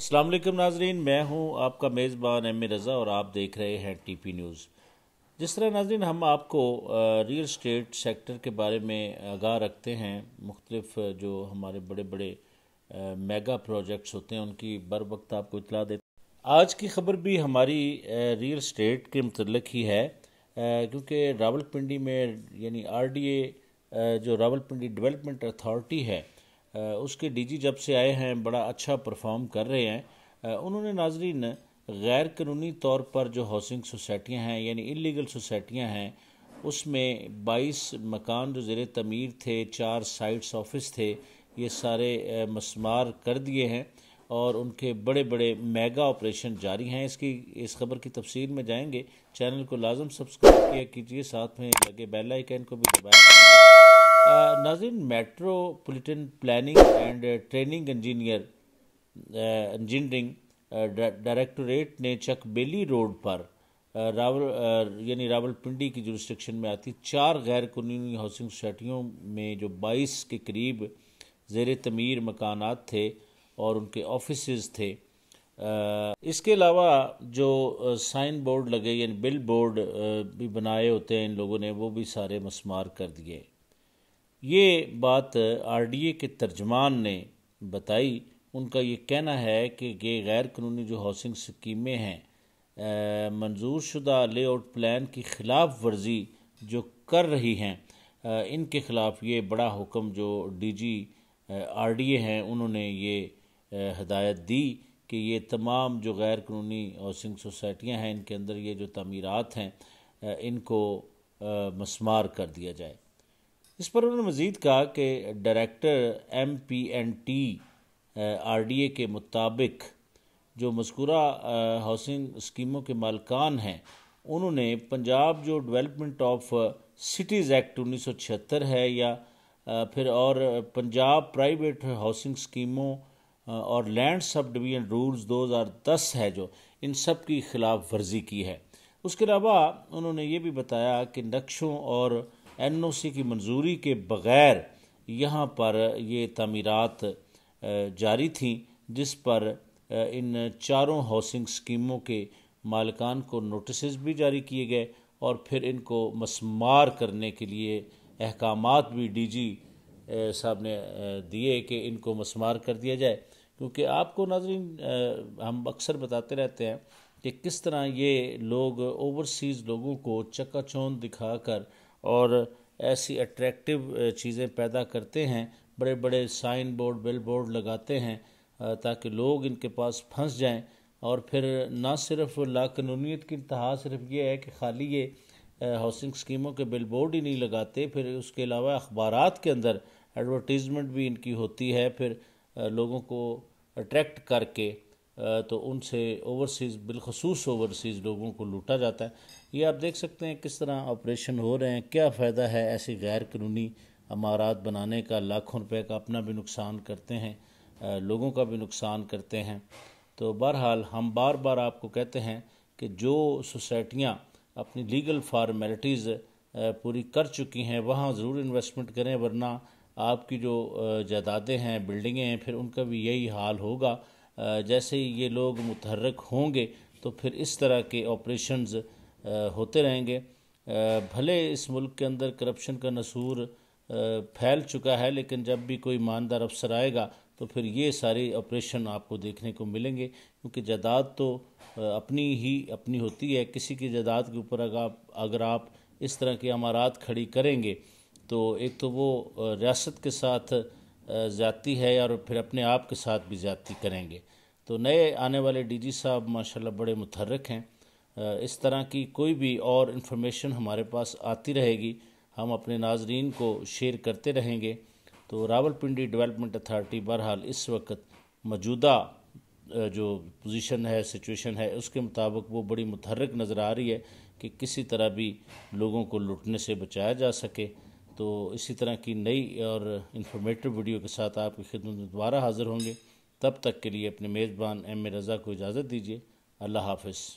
अस्सलाम वालेकुम नाजरीन मैं हूं आपका मेज़बान एम रज़ा और आप देख रहे हैं टीपी न्यूज़ जिस तरह नाजरीन हम आपको रियल स्टेट सेक्टर के बारे में आगाह रखते हैं मुख्तलिफ जो हमारे बड़े बड़े मेगा प्रोजेक्ट्स होते हैं उनकी बर वक्त आपको इतला देते हैं आज की खबर भी हमारी रियल स्टेट के मतलब ही है क्योंकि रावलपिंडी में यानी आर डी ए जो रावलपिंडी डेवलपमेंट अथॉरिटी है उसके डीजी जब से आए हैं बड़ा अच्छा परफॉर्म कर रहे हैं उन्होंने नाजरीन गैर कानूनी तौर पर जो हाउसिंग सोसाइटियाँ हैं यानी इलीगल सोसाइटियाँ हैं उसमें 22 मकान जो ज़ेर तमीर थे चार साइट्स ऑफिस थे ये सारे मसमार कर दिए हैं और उनके बड़े बड़े मेगा ऑपरेशन जारी हैं इसकी इस खबर की तफसील में जाएंगे चैनल को लाजम सब्सक्राइब किया कीजिए साथ में लगे बेल आइकन को भी दबाया नाजिन metropolitan planning and training engineer engineering directorate ने चक बेली रोड पर रावल यानी रावलपिंडी की जुरिस्ट्रिक्शन में आती चार गैर कानूनी हाउसिंग सोसाइटियों में जो 22 के करीब जेर तमीर मकान थे और उनके ऑफिस थे इसके अलावा जो साइन बोर्ड लगे यानी बिल बोर्ड भी बनाए होते हैं इन लोगों ने वो भी सारे मसमार कर दिए ये बात आरडीए के तर्जमान ने बताई उनका ये कहना है कि ये गैर कानूनी जो हाउसिंग स्कीमें हैं मंजूर शुदा आउट प्लान की खिलाफ वर्जी जो कर रही हैं इनके ख़िलाफ़ ये बड़ा हुक्म जो डीजी आरडीए हैं उन्होंने ये हदायत दी कि ये तमाम जो गैर कानूनी हाउसिंग सोसाइटियाँ हैं इनके अंदर ये जो तमीरत हैं इनको मसमार कर दिया जाए इस पर उन्होंने मज़ीद कहा कि director M P N T R D A के मुताबिक जो मस्कुरा हाउसिंग स्कीमों के मालकान हैं उन्होंने पंजाब जो डेवलपमेंट ऑफ सिटीज़ एक्ट उन्नीस सौ छिहत्तर है या फिर और पंजाब प्राइवेट हाउसिंग स्कीमों और लैंड सब डिवीजन रूल्स 2010 है जो इन सब की खिलाफ वर्जी की है उसके अलावा उन्होंने ये भी बताया कि नक्शों और एन ओ सी की मंजूरी के बग़ैर यहाँ पर ये तमीरत जारी थी जिस पर इन चारों हाउसिंग स्कीमों के मालकान को नोटिस भी जारी किए गए और फिर इनको मसमार करने के लिए अहकाम भी डी जी साहब ने दिए कि इनको मसमार कर दिया जाए क्योंकि आपको नाजरीन हम अक्सर बताते रहते हैं कि किस तरह ये लोग ओवरसीज़ लोगों को चक्का दिखाकर दिखा कर और ऐसी अट्रैक्टिव चीज़ें पैदा करते हैं बड़े बड़े साइन बोर्ड बिल बोर्ड लगाते हैं ताकि लोग इनके पास फंस जाएं और फिर ना सिर्फ लाकानूनीत की इंतहा सिर्फ ये है कि खाली ये हाउसिंग स्कीमों के बिल बोर्ड ही नहीं लगाते फिर उसके अलावा अखबार के अंदर एडवर्टीज़मेंट भी इनकी होती है फिर लोगों को अट्रैक्ट करके तो उनसे ओवरसीज़ बिलखसूस ओवरसीज़ लोगों को लूटा जाता है ये आप देख सकते हैं किस तरह ऑपरेशन हो रहे हैं क्या फ़ायदा है ऐसी गैर कानूनी अमारात बनाने का लाखों रुपए का अपना भी नुकसान करते हैं लोगों का भी नुकसान करते हैं तो बहरहाल हम बार बार आपको कहते हैं कि जो सोसाइटियाँ अपनी लीगल फार्मेलिटीज़ पूरी कर चुकी हैं वहाँ ज़रूर इन्वेस्टमेंट करें वरना आपकी जो जायदादें हैं बिल्डिंगें हैं फिर उनका भी यही हाल होगा जैसे ही ये लोग मुतहरक होंगे तो फिर इस तरह के ऑपरेशंस होते रहेंगे भले इस मुल्क के अंदर करप्शन का नसूर फैल चुका है लेकिन जब भी कोई ईमानदार अफसर आएगा तो फिर ये सारे ऑपरेशन आपको देखने को मिलेंगे क्योंकि जदाद तो अपनी ही अपनी होती है किसी की जदाद के ऊपर अगर आप अगर आप इस तरह की अमारात खड़ी करेंगे तो एक तो वो रियासत के साथ ज़्यादती है और फिर अपने आप के साथ भी ज़्यादती करेंगे तो नए आने वाले डीजी साहब माशाल्लाह बड़े मुतहरक हैं इस तरह की कोई भी और इन्फॉर्मेशन हमारे पास आती रहेगी हम अपने नाजरीन को शेयर करते रहेंगे तो रावलपिंडी डेवलपमेंट अथार्टी बहरहाल इस वक्त मौजूदा जो पोजीशन है सिचुएशन है उसके मुताबिक वो बड़ी मुतहरक नज़र आ रही है कि किसी तरह भी लोगों को लुटने से बचाया जा सके तो इसी तरह की नई और इन्फॉर्मेटिव वीडियो के साथ आपकी खिदमत में दोबारा हाज़िर होंगे तब तक के लिए अपने मेज़बान एम ए रज़ा को इजाज़त दीजिए अल्लाह हाफिज़